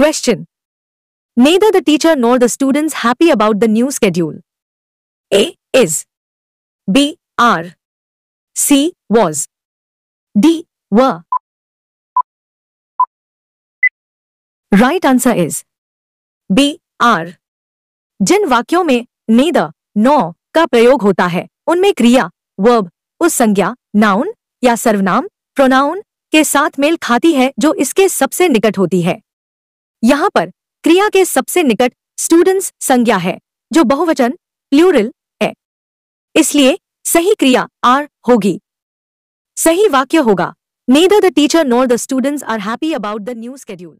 Question. Neither the teacher nor the students happy about the new schedule. A. Is. B. Are. C. Was. D. Were. Right answer is. B. Are जिन वाक्यों में nether नौ का प्रयोग होता है उनमें क्रिया वर्ब उस संज्ञा नाउन या सर्वनाम प्रोनाउन के साथ मेल खाती है जो इसके सबसे निकट होती है यहाँ पर क्रिया के सबसे निकट स्टूडेंट्स संज्ञा है जो बहुवचन प्लूरल है इसलिए सही क्रिया आर होगी सही वाक्य होगा neither the teacher nor the students are happy about the new schedule